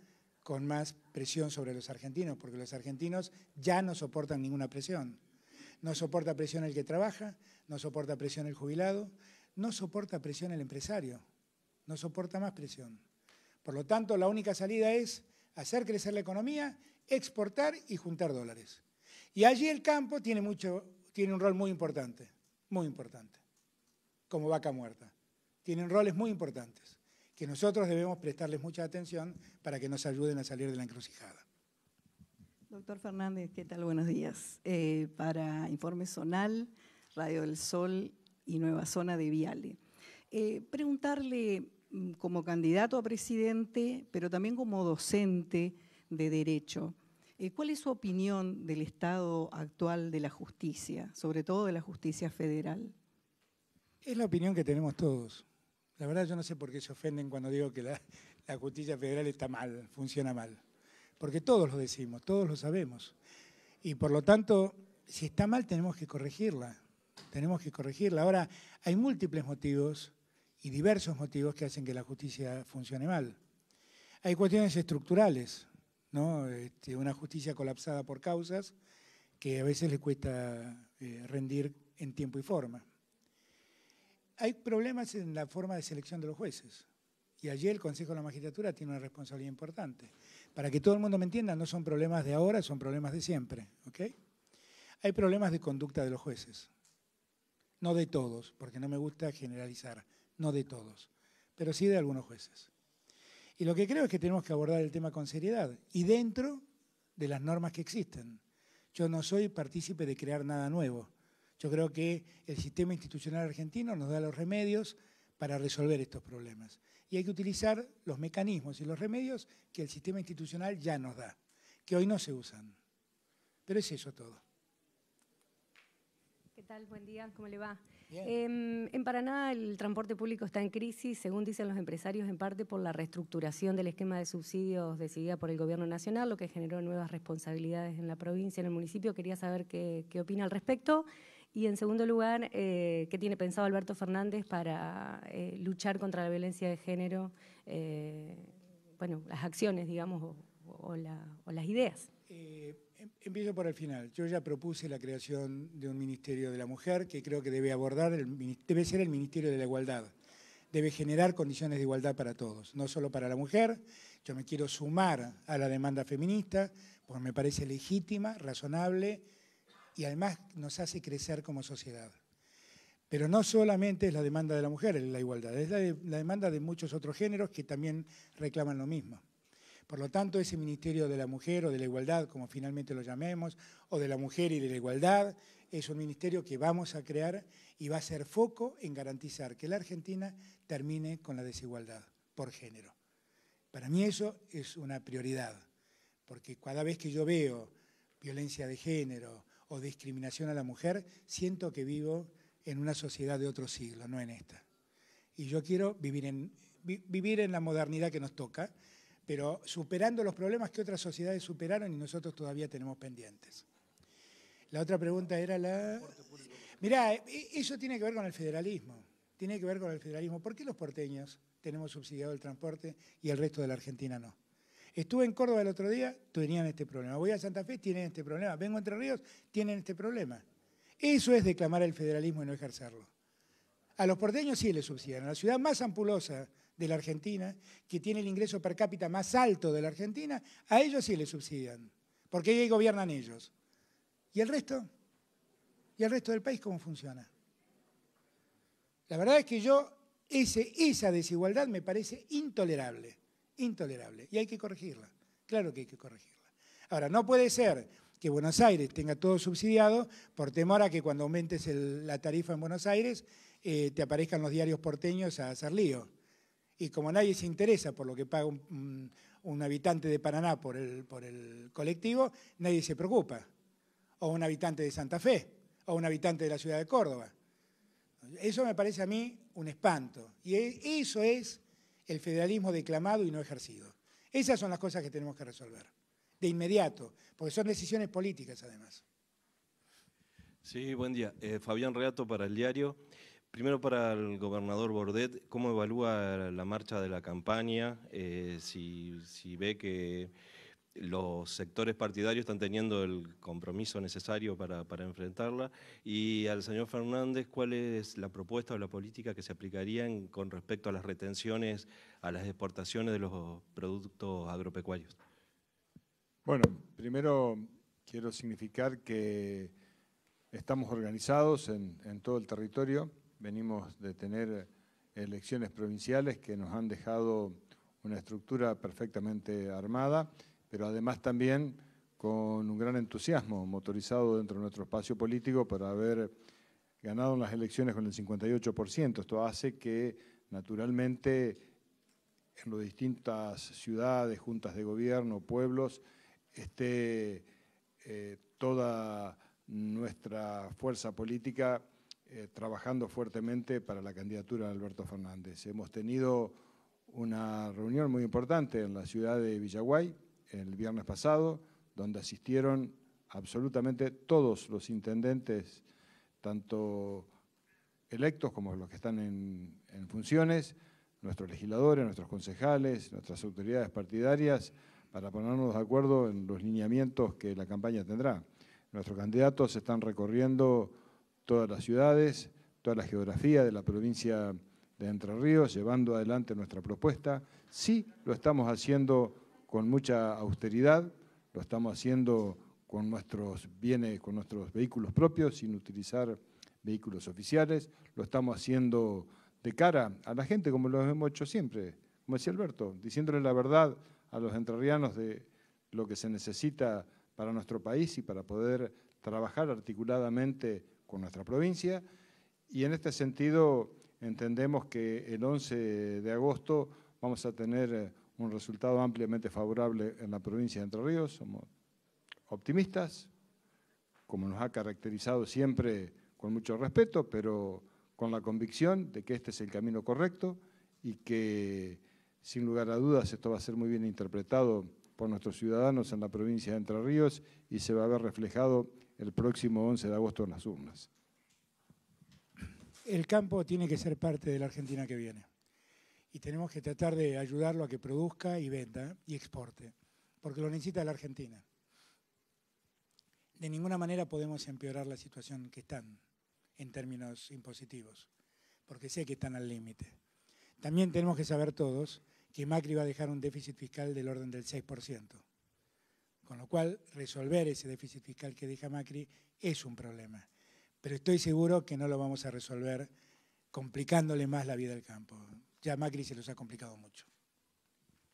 con más presión sobre los argentinos, porque los argentinos ya no soportan ninguna presión. No soporta presión el que trabaja, no soporta presión el jubilado, no soporta presión el empresario, no soporta más presión. Por lo tanto, la única salida es hacer crecer la economía, exportar y juntar dólares. Y allí el campo tiene, mucho, tiene un rol muy importante, muy importante, como vaca muerta. Tienen roles muy importantes que nosotros debemos prestarles mucha atención para que nos ayuden a salir de la encrucijada. Doctor Fernández, ¿qué tal? Buenos días. Eh, para Informe Zonal, Radio del Sol y Nueva Zona de Viale. Eh, preguntarle mm, como candidato a presidente, pero también como docente de Derecho, eh, ¿cuál es su opinión del estado actual de la justicia, sobre todo de la justicia federal? Es la opinión que tenemos todos. La verdad yo no sé por qué se ofenden cuando digo que la justicia federal está mal, funciona mal porque todos lo decimos, todos lo sabemos. Y por lo tanto, si está mal tenemos que corregirla, tenemos que corregirla. Ahora, hay múltiples motivos y diversos motivos que hacen que la justicia funcione mal. Hay cuestiones estructurales, este, una justicia colapsada por causas que a veces le cuesta eh, rendir en tiempo y forma. Hay problemas en la forma de selección de los jueces y allí el Consejo de la Magistratura tiene una responsabilidad importante. Para que todo el mundo me entienda, no son problemas de ahora, son problemas de siempre. Hay problemas de conducta de los jueces. No de todos, porque no me gusta generalizar, no de todos, pero sí de algunos jueces. Y lo que creo es que tenemos que abordar el tema con seriedad y dentro de las normas que existen. Yo no soy partícipe de crear nada nuevo. Yo creo que el sistema institucional argentino nos da los remedios para resolver estos problemas y hay que utilizar los mecanismos y los remedios que el sistema institucional ya nos da, que hoy no se usan. Pero es eso todo. ¿Qué tal? Buen día, ¿cómo le va? Em, en Paraná el transporte público está en crisis, según dicen los empresarios, en parte por la reestructuración del esquema de subsidios decidida por el Gobierno Nacional, lo que generó nuevas responsabilidades en la provincia, en el municipio. Quería saber qué, qué opina al respecto. Y en segundo lugar, eh, ¿qué tiene pensado Alberto Fernández para eh, luchar contra la violencia de género? Eh, bueno, las acciones, digamos, o, las ideas. Em, empiezo por el final. Yo ya propuse la creación de un Ministerio de la Mujer que creo que debe abordar, debe ser el Ministerio de la Igualdad. Debe generar condiciones de igualdad para todos, no solo para la mujer. Yo me quiero sumar a la demanda feminista, porque me parece legítima, razonable, y además nos hace crecer como sociedad. Pero no solamente es la demanda de la mujer la igualdad, es la, la demanda de muchos otros géneros que también reclaman lo mismo. Por lo tanto, ese Ministerio de la Mujer o de la Igualdad, como finalmente lo llamemos, o de la Mujer y de la Igualdad, es un ministerio que vamos a crear y va a ser foco en garantizar que la Argentina termine con la desigualdad por género. Para mí eso es una prioridad, porque cada vez que yo veo violencia de género, o discriminación a la mujer, siento que vivo en una sociedad de otro siglo, no en esta. Y yo quiero vivir en, vivir en la modernidad que nos toca, pero superando los problemas que otras sociedades superaron y nosotros todavía tenemos pendientes. La otra pregunta era la... Mirá, e, eso tiene que ver con el federalismo. Tiene que ver con el federalismo. ¿Por qué los porteños tenemos subsidiado el transporte y el resto de la Argentina no? Estuve en Córdoba el otro día, tenían este problema. Voy a Santa Fe, tienen este problema. Vengo a Entre Ríos, tienen este problema. Eso es declamar el federalismo y no ejercerlo. A los porteños sí les subsidian. A la ciudad más ampulosa de la Argentina, que tiene el ingreso per cápita más alto de la Argentina, a ellos sí les subsidian, porque ahí gobiernan ellos. ¿Y el resto? ¿Y el resto del país cómo funciona? La verdad es que yo, ese, esa desigualdad me parece intolerable intolerable y hay que corregirla. Claro que hay que corregirla. Ahora, no puede ser que Buenos Aires tenga todo subsidiado por temor a que cuando aumentes la tarifa en Buenos Aires eh, te aparezcan los diarios porteños a hacer lío. Y como nadie se interesa por lo que paga un, habitante de Paraná por el, por el, colectivo, nadie se preocupa. O un habitante de Santa Fe, o un habitante de la ciudad de Córdoba. Eso me parece a mí un espanto. Y e, eso es el federalismo declamado y no ejercido. Esas son las cosas que tenemos que resolver, de inmediato, porque son decisiones políticas además. Sí, buen día. Eh, Fabián Reato para el diario. Primero para el gobernador Bordet, ¿cómo evalúa la marcha de la campaña? Eh, si ve que los sectores partidarios están teniendo el compromiso necesario para, enfrentarla y al señor Fernández cuál es la propuesta o la política que se aplicarían con respecto a las retenciones a las exportaciones de los productos agropecuarios. Bueno, primero quiero significar que estamos organizados en todo el territorio, venimos de tener elecciones provinciales que nos han dejado una estructura perfectamente armada pero además también con un gran entusiasmo motorizado dentro de nuestro espacio político para haber ganado en las elecciones con el 58%. Esto hace que, naturalmente, en las distintas ciudades, juntas de gobierno, pueblos, esté eh, toda nuestra fuerza política eh, trabajando fuertemente para la candidatura de Alberto Fernández. Hemos tenido una reunión muy importante en la ciudad de Villaguay, el viernes pasado, donde asistieron absolutamente todos los intendentes, tanto electos como los que están en, funciones, nuestros legisladores, nuestros concejales, nuestras autoridades partidarias, para ponernos de acuerdo en los lineamientos que la campaña tendrá. Nuestros candidatos están recorriendo todas las ciudades, toda la geografía de la provincia de Entre Ríos, llevando adelante nuestra propuesta. Sí, lo estamos haciendo con mucha austeridad, lo estamos haciendo con nuestros bienes, con nuestros vehículos propios, sin utilizar vehículos oficiales, lo estamos haciendo de cara a la gente, como lo hemos hecho siempre, como decía Alberto, diciéndole la verdad a los entrerrianos de lo que se necesita para nuestro país y para poder trabajar articuladamente con nuestra provincia. Y en este sentido entendemos que el 11 de agosto vamos a tener un resultado ampliamente favorable en la provincia de Entre Ríos. Somos optimistas, como nos ha caracterizado siempre con mucho respeto, pero con la convicción de que este es el camino correcto y que sin lugar a dudas esto va a ser muy bien interpretado por nuestros ciudadanos en la provincia de Entre Ríos y se va a ver reflejado el próximo 11 de agosto en las urnas. El campo tiene que ser parte de la Argentina que viene y tenemos que tratar de ayudarlo a que produzca y venda y exporte, porque lo necesita la Argentina. De ninguna manera podemos empeorar la situación que están en términos impositivos, porque sé que están al límite. También tenemos que saber todos que Macri va a dejar un déficit fiscal del orden del 6%, con lo cual resolver ese déficit fiscal que deja Macri es un problema, pero estoy seguro que no lo vamos a resolver complicándole más la vida al campo ya Macri se los ha complicado mucho.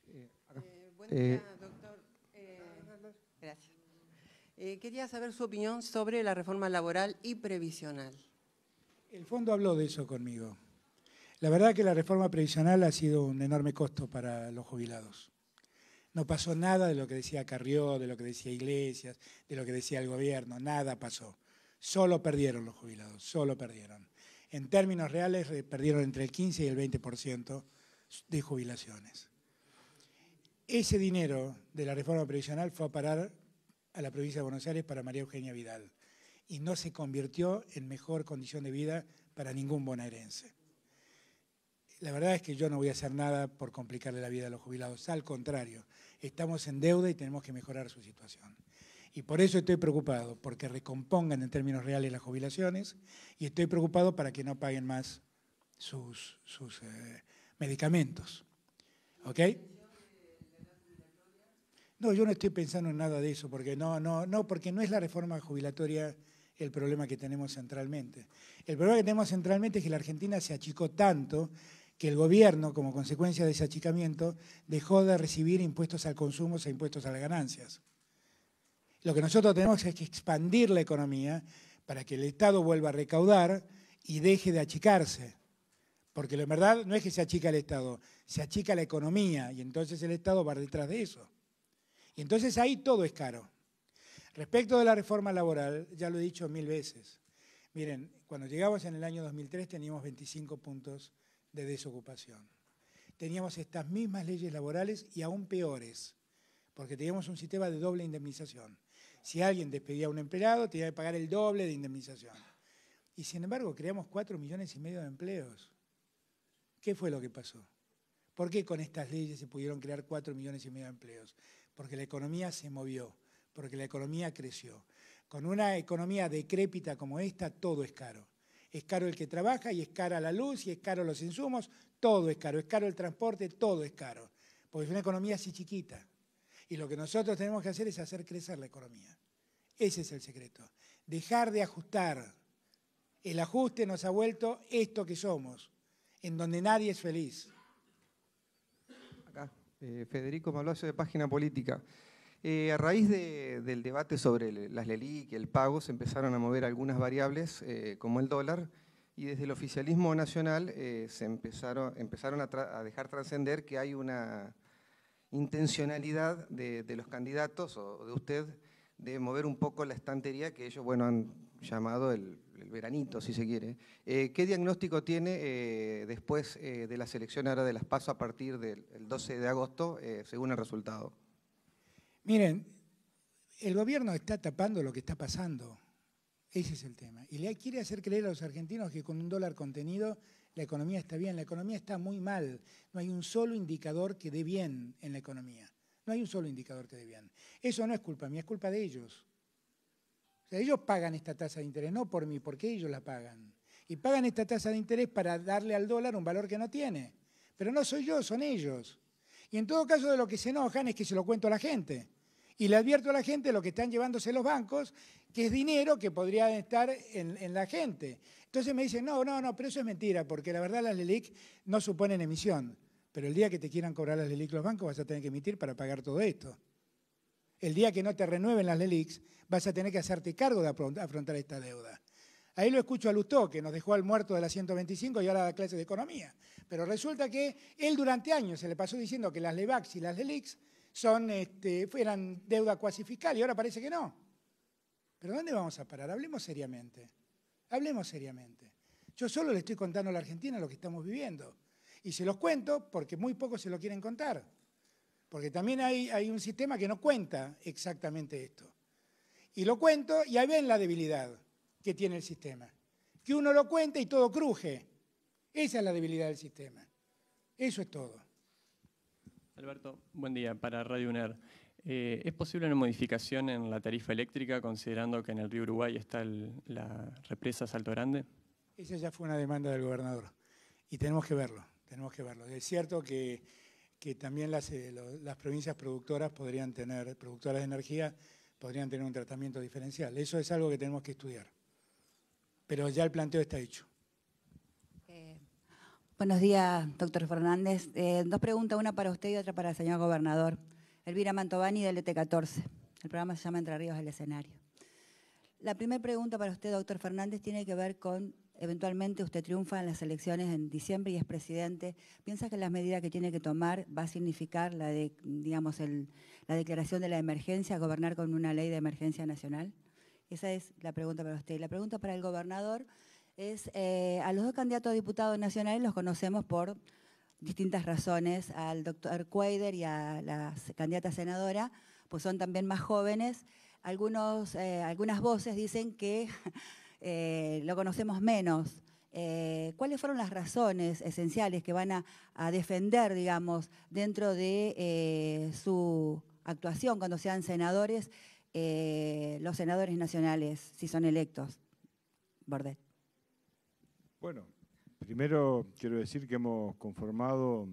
Eh, eh buen eh. doctor. Eh, gracias. quería saber su opinión sobre la reforma laboral y previsional. El fondo habló de eso conmigo. La verdad que la reforma previsional ha sido un enorme costo para los jubilados. No pasó nada de lo que decía Carrió, de lo que decía Iglesias, de lo que decía el gobierno, nada pasó. Solo perdieron los jubilados, solo perdieron en términos reales eh, perdieron entre el 15 y el 20% de jubilaciones. Ese dinero de la reforma previsional fue a parar a la provincia de Buenos Aires para María Eugenia Vidal y no se convirtió en mejor condición de vida para ningún bonaerense. La verdad es que yo no voy a hacer nada por complicarle la vida a los jubilados, al contrario, estamos en deuda y tenemos que mejorar su situación. Y por eso estoy preocupado, porque recompongan en términos reales las jubilaciones y estoy preocupado para que no paguen más sus, eh, medicamentos. ¿Ok? No, yo no estoy pensando en nada de eso, porque no, no, no, porque no es la reforma jubilatoria el problema que tenemos centralmente. El problema que tenemos centralmente es que la Argentina se achicó tanto que el gobierno, como consecuencia de ese achicamiento, dejó de recibir impuestos al consumo e impuestos a las ganancias. Lo que nosotros tenemos es que expandir la economía para que el Estado vuelva a recaudar y deje de achicarse. Porque la verdad no es que se achica el Estado, se achica la economía y entonces el Estado va detrás de eso. Y entonces ahí todo es caro. Respecto de la reforma laboral, ya lo he dicho mil veces. Miren, cuando llegamos en el año 2003 teníamos 25 puntos de desocupación. Teníamos estas mismas leyes laborales y aún peores, porque teníamos un sistema de doble indemnización. Si alguien despedía a un empleado, tenía que pagar el doble de indemnización. Y sin embargo, creamos cuatro millones y medio de empleos. ¿Qué fue lo que pasó? ¿Por qué con estas leyes se pudieron crear cuatro millones y medio de empleos? Porque la economía se movió, porque la economía creció. Con una economía decrépita como esta, todo es caro. Es caro el que trabaja y es cara la luz y es caro los insumos, todo es caro. Es caro el transporte, todo es caro. Porque es una economía así chiquita. Y lo que nosotros tenemos que hacer es hacer crecer la economía. Ese es el secreto. Dejar de ajustar. El ajuste nos ha vuelto esto que somos, en donde nadie es feliz. Acá, eh, Federico hace de Página Política. Eh, a raíz del debate sobre las LELIC y el pago, se empezaron a mover algunas variables, eh, como el dólar, y desde el oficialismo nacional se empezaron, a, dejar trascender que hay una intencionalidad de, los candidatos o de usted de mover un poco la estantería que ellos bueno, han llamado el, veranito, si se quiere. Eh, ¿Qué diagnóstico tiene eh, después eh, de la selección ahora de las PASO a partir del 12 de agosto, según el resultado? Miren, el gobierno está tapando lo que está pasando. Ese es el tema. Y le quiere hacer creer a los argentinos que con un dólar contenido la economía está bien, la economía está muy mal, no hay un solo indicador que dé bien en la economía, no hay un solo indicador que dé bien. Eso no es culpa mía, es culpa de ellos. O sea, ellos pagan esta tasa de interés, no por mí, porque ellos la pagan. Y pagan esta tasa de interés para darle al dólar un valor que no tiene. Pero no soy yo, son ellos. Y en todo caso de lo que se enojan es que se lo cuento a la gente. Y le advierto a la gente lo que están llevándose los bancos, que es dinero que podría estar en, la gente. Entonces me dicen, no, no, no, pero eso es mentira, porque la verdad las LELIC no suponen emisión. Pero el día que te quieran cobrar las LELIC los bancos vas a tener que emitir para pagar todo esto. El día que no te renueven las LELICs vas a tener que hacerte cargo de afrontar esta deuda. Ahí lo escucho a Lustó, que nos dejó al muerto de la 125 y ahora da clase de economía. Pero resulta que él durante años se le pasó diciendo que las LEVAX y las LELICs son, este, eran deuda cuasi fiscal y ahora parece que no. ¿Pero dónde vamos a parar? Hablemos seriamente. Hablemos seriamente. Yo solo le estoy contando a la Argentina lo que estamos viviendo. Y se los cuento porque muy pocos se lo quieren contar. Porque también hay, hay un sistema que no cuenta exactamente esto. Y lo cuento y ahí ven la debilidad que tiene el sistema. Que uno lo cuenta y todo cruje. Esa es la debilidad del sistema. Eso es todo. Alberto, buen día para Radio UNER. Eh, ¿Es posible una modificación en la tarifa eléctrica considerando que en el río Uruguay está la represa Salto Grande? Esa ya fue una demanda del gobernador y tenemos que verlo, tenemos que verlo. Es cierto que, también las, eh, las provincias productoras podrían tener, productoras de energía, podrían tener un tratamiento diferencial. Eso es algo que tenemos que estudiar. Pero ya el planteo está hecho. Buenos días, doctor Fernández. Eh, dos preguntas, una para usted y otra para el señor gobernador. Elvira Mantovani del ET14. El programa se llama Entre Ríos el Escenario. La primera pregunta para usted, doctor Fernández, tiene que ver con, eventualmente usted triunfa en las elecciones en diciembre y es presidente. ¿Piensa que las medidas que tiene que tomar va a significar la, de, digamos, la declaración de la emergencia, gobernar con una ley de emergencia nacional? Esa es la pregunta para usted. La pregunta para el gobernador eh, a los dos candidatos a diputados nacionales los conocemos por distintas razones, al doctor Cuader y a la candidata senadora, pues son también más jóvenes. Eh, algunas voces dicen que eh, lo conocemos menos. ¿Cuáles fueron las razones esenciales que van a defender, digamos, dentro de su actuación cuando sean senadores, los senadores nacionales, si son electos? Bordet. Bueno, primero quiero decir que hemos conformado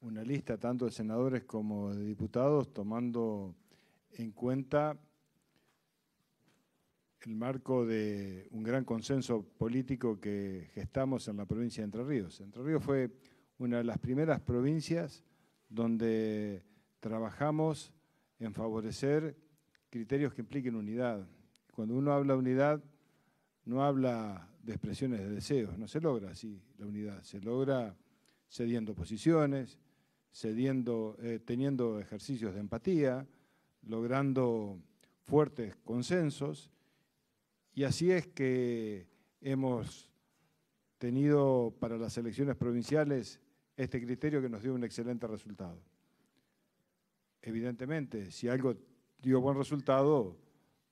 una lista tanto de senadores como de diputados tomando en cuenta el marco de un gran consenso político que gestamos en la provincia de Entre Ríos. Entre Ríos fue una de las primeras provincias donde trabajamos en favorecer criterios que impliquen unidad. Cuando uno habla de unidad, no habla de expresiones de deseos. No se logra así la unidad, se logra cediendo posiciones, cediendo, eh, teniendo ejercicios de empatía, logrando fuertes consensos. Y así es que hemos tenido para las elecciones provinciales este criterio que nos dio un excelente resultado. Evidentemente, si algo dio buen resultado,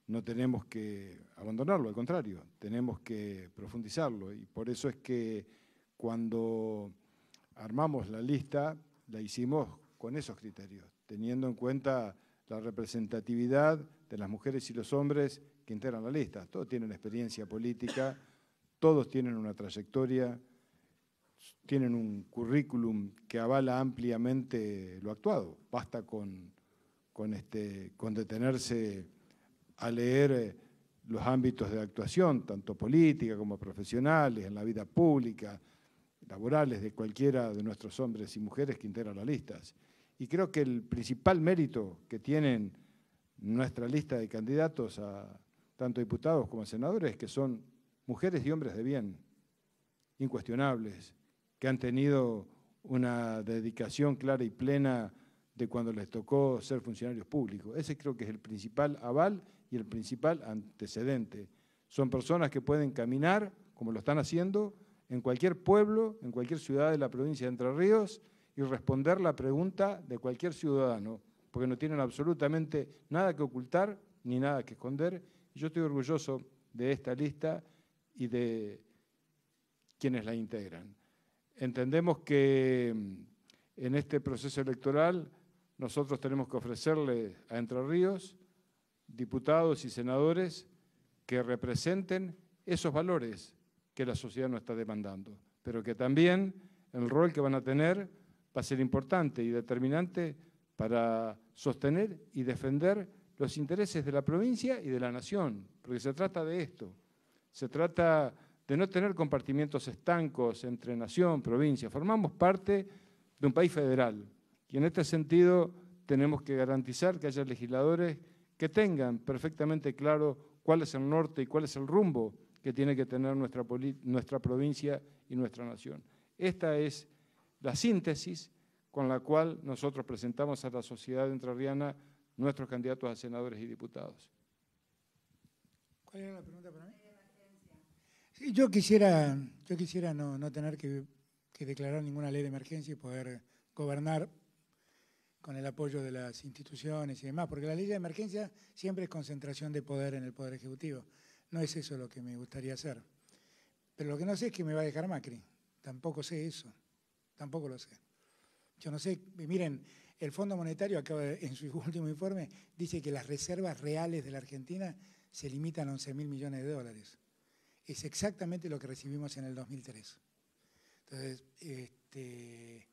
no tenemos que abandonarlo, al contrario, tenemos que profundizarlo. Y por eso es que cuando armamos la lista, la hicimos con esos criterios, teniendo en cuenta la representatividad de las mujeres y los hombres que integran la lista. Todos tienen experiencia política, todos tienen una trayectoria, tienen un currículum que avala ampliamente lo actuado. Basta con, con, este, con detenerse a leer eh, los ámbitos de actuación, tanto política como profesionales, en la vida pública, laborales de cualquiera de nuestros hombres y mujeres que integran las listas. Y creo que el principal mérito que tienen nuestra lista de candidatos a tanto diputados como senadores, que son mujeres y hombres de bien, incuestionables, que han tenido una dedicación clara y plena de cuando les tocó ser funcionarios públicos. Ese creo que es el principal aval y el principal antecedente. Son personas que pueden caminar, como lo están haciendo, en cualquier pueblo, en cualquier ciudad de la provincia de Entre Ríos y responder la pregunta de cualquier ciudadano, porque no tienen absolutamente nada que ocultar ni nada que esconder. yo estoy orgulloso de esta lista y de quienes la integran. Entendemos que mm, en este proceso electoral nosotros tenemos que ofrecerle a Entre Ríos diputados y senadores que representen esos valores que la sociedad nos está demandando, pero que también el rol que van a tener va a ser importante y determinante para sostener y defender los intereses de la provincia y de la nación, porque se trata de esto, se trata de no tener compartimientos estancos entre nación, provincia, formamos parte de un país federal y en este sentido tenemos que garantizar que haya legisladores que tengan perfectamente claro cuál es el norte y cuál es el rumbo que tiene que tener nuestra, nuestra provincia y nuestra nación. Esta es la síntesis con la cual nosotros presentamos a la sociedad entrerriana nuestros candidatos a senadores y diputados. ¿Cuál era la pregunta para mí? yo quisiera, yo quisiera no, tener que, que declarar ninguna ley de emergencia y poder gobernar con el apoyo de las instituciones y demás, porque la ley de emergencia siempre es concentración de poder en el Poder Ejecutivo. No es eso lo que me gustaría hacer. Pero lo que no sé es que me va a dejar Macri. Tampoco sé eso. Tampoco lo sé. Yo no sé, miren, el Fondo Monetario acaba en su último informe dice que las reservas reales de la Argentina se limitan a 11 mil millones de dólares. Es exactamente lo que recibimos en el 2003. Entonces, este,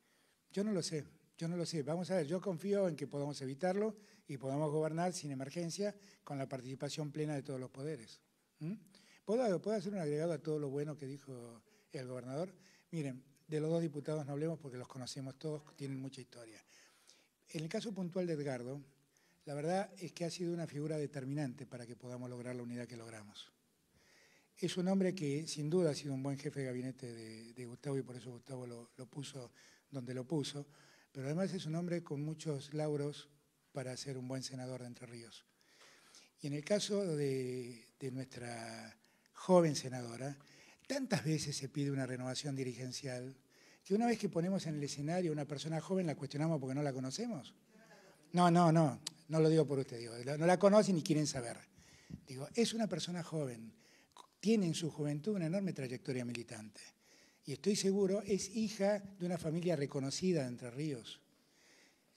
yo no lo sé. Yo no lo sé. Vamos a ver, yo confío en que podamos evitarlo y podamos gobernar sin emergencia con la participación plena de todos los poderes. ¿Mm? ¿Puedo, hacer un agregado a todo lo bueno que dijo el gobernador? Miren, de los dos diputados no hablemos porque los conocemos todos, tienen mucha historia. En el caso puntual de Edgardo, la verdad es que ha sido una figura determinante para que podamos lograr la unidad que logramos. Es un hombre que sin duda ha sido un buen jefe de gabinete de, Gustavo y por eso Gustavo lo, lo puso donde lo puso pero además es un hombre con muchos lauros para ser un buen senador de Entre Ríos. Y en el caso de, nuestra joven senadora, tantas veces se pide una renovación dirigencial que una vez que ponemos en el escenario a una persona joven la cuestionamos porque no la conocemos. No, no, no, no lo digo por usted, no la conocen ni quieren saber. Digo, es una persona joven, tiene en su juventud una enorme trayectoria militante y estoy seguro es hija de una familia reconocida de Entre Ríos.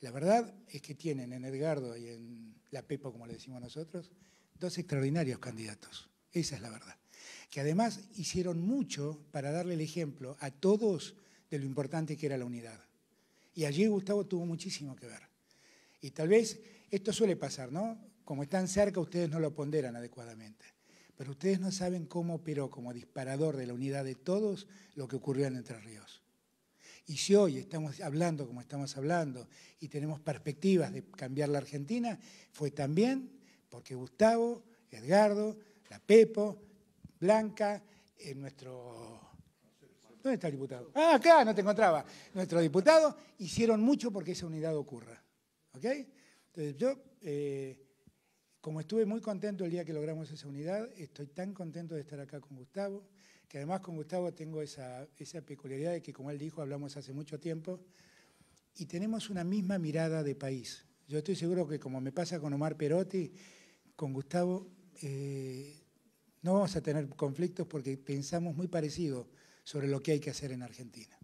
La verdad es que tienen en Edgardo y en La Pepo, como le decimos nosotros, dos extraordinarios candidatos. Esa es la verdad. Que además hicieron mucho para darle el ejemplo a todos de lo importante que era la unidad. Y allí Gustavo tuvo muchísimo que ver. Y tal vez esto suele pasar, ¿no? Como están cerca, ustedes no lo ponderan adecuadamente. Pero ustedes no saben cómo operó como disparador de la unidad de todos lo que ocurrió en Entre Ríos. Y si hoy estamos hablando como estamos hablando y tenemos perspectivas de cambiar la Argentina, fue también porque Gustavo, Edgardo, la Pepo, Blanca, eh, nuestro... ¿Dónde está el diputado? Ah, acá, no te encontraba. Nuestro diputado hicieron mucho porque esa unidad ocurra. ¿Ok? Entonces yo... Eh, como estuve muy contento el día que logramos esa unidad, estoy tan contento de estar acá con Gustavo, que además con Gustavo tengo esa, peculiaridad de que, como él dijo, hablamos hace mucho tiempo y tenemos una misma mirada de país. Yo estoy seguro que, como me pasa con Omar Perotti, con Gustavo, eh, no vamos a tener conflictos porque pensamos muy parecido sobre lo que hay que hacer en Argentina.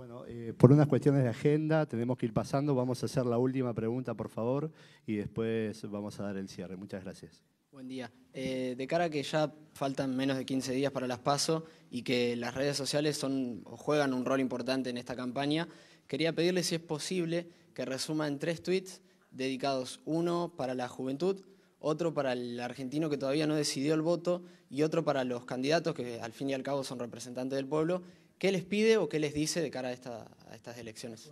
Bueno, eh, por unas cuestiones de agenda tenemos que ir pasando. Vamos a hacer la última pregunta, por favor, y después vamos a dar el cierre. Muchas gracias. Buen día. Eh, de cara a que ya faltan menos de 15 días para las PASO y que las redes sociales son, juegan un rol importante en esta campaña, quería pedirle si es posible que resuma en tres tweets dedicados, uno para la juventud, otro para el argentino que todavía no decidió el voto y otro para los candidatos que al fin y al cabo son representantes del pueblo ¿Qué les pide o qué les dice de cara a, estas elecciones?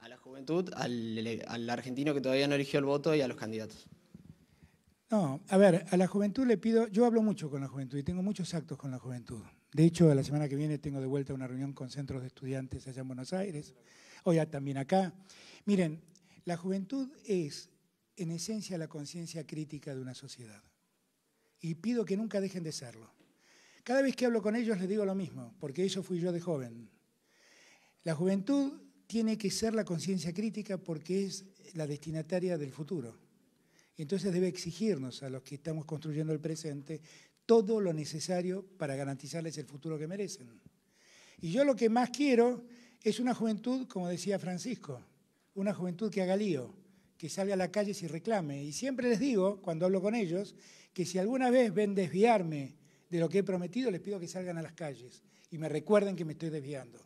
A la juventud, al, al, argentino que todavía no eligió el voto y a los candidatos. No, a ver, a la juventud le pido, yo hablo mucho con la juventud y tengo muchos actos con la juventud. De hecho, la semana que viene tengo de vuelta una reunión con centros de estudiantes allá en Buenos Aires, hoy también acá. Miren, la juventud es en esencia la conciencia crítica de una sociedad y pido que nunca dejen de serlo. Cada vez que hablo con ellos les digo lo mismo, porque eso fui yo de joven. La juventud tiene que ser la conciencia crítica porque es la destinataria del futuro. Entonces debe exigirnos a los que estamos construyendo el presente todo lo necesario para garantizarles el futuro que merecen. Y yo lo que más quiero es una juventud, como decía Francisco, una juventud que haga lío, que salga a la calle y reclame. Y siempre les digo, cuando hablo con ellos, que si alguna vez ven desviarme de lo que he prometido, les pido que salgan a las calles y me recuerden que me estoy desviando,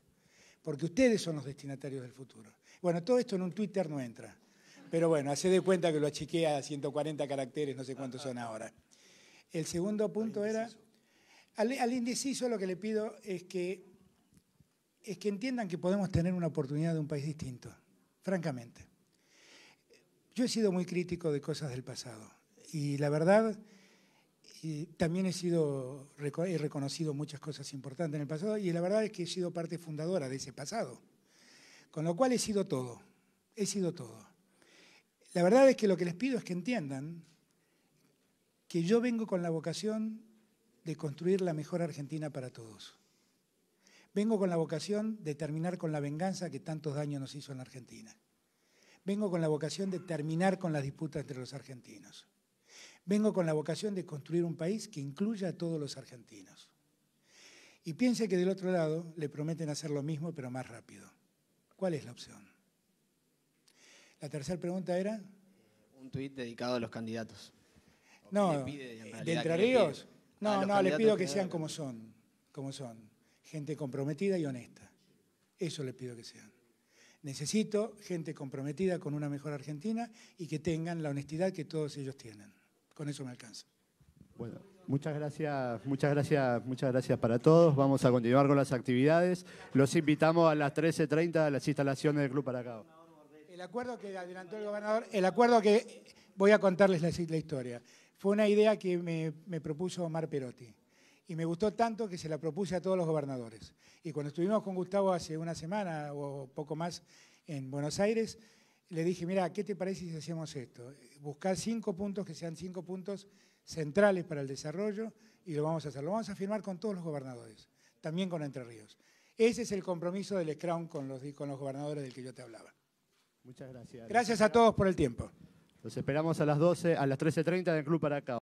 porque ustedes son los destinatarios del futuro. Bueno, todo esto en un Twitter no entra, pero bueno, hace de cuenta que lo achiqué a 140 caracteres, no sé cuántos son ahora. El segundo punto era, al, al indeciso lo que le pido es que, es que entiendan que podemos tener una oportunidad de un país distinto, francamente. Yo he sido muy crítico de cosas del pasado y la verdad y también he sido, he reconocido muchas cosas importantes en el pasado y la verdad es que he sido parte fundadora de ese pasado. Con lo cual he sido todo, he sido todo. La verdad es que lo que les pido es que entiendan que yo vengo con la vocación de construir la mejor Argentina para todos. Vengo con la vocación de terminar con la venganza que tantos daños nos hizo en la Argentina. Vengo con la vocación de terminar con las disputas entre los argentinos. Vengo con la vocación de construir un país que incluya a todos los argentinos. Y piense que del otro lado le prometen hacer lo mismo, pero más rápido. ¿Cuál es la opción? La tercera pregunta era... Un tuit dedicado a los candidatos. No, ¿de Entre Ríos? No, no, le pido que sean como son, como son. Gente comprometida y honesta. Eso le pido que sean. Necesito gente comprometida con una mejor Argentina y que tengan la honestidad que todos ellos tienen. Con eso me alcanza. Bueno, muchas gracias, muchas gracias, muchas gracias para todos. Vamos a continuar con las actividades. Los invitamos a las 13.30 a las instalaciones del Club Paracao. El acuerdo que adelantó el gobernador, el acuerdo que voy a contarles la, la historia, fue una idea que me, me propuso Omar Perotti y me gustó tanto que se la propuse a todos los gobernadores. Y cuando estuvimos con Gustavo hace una semana o poco más en Buenos Aires, le dije, mira, ¿qué te parece si hacemos esto? Buscar cinco puntos que sean cinco puntos centrales para el desarrollo y lo vamos a hacer. Lo vamos a firmar con todos los gobernadores, también con Entre Ríos. Ese es el compromiso del Scrum con los, con los gobernadores del que yo te hablaba. Muchas gracias. Gracias a todos por el tiempo. Los esperamos a las 12, a las 13.30 del Club para acá.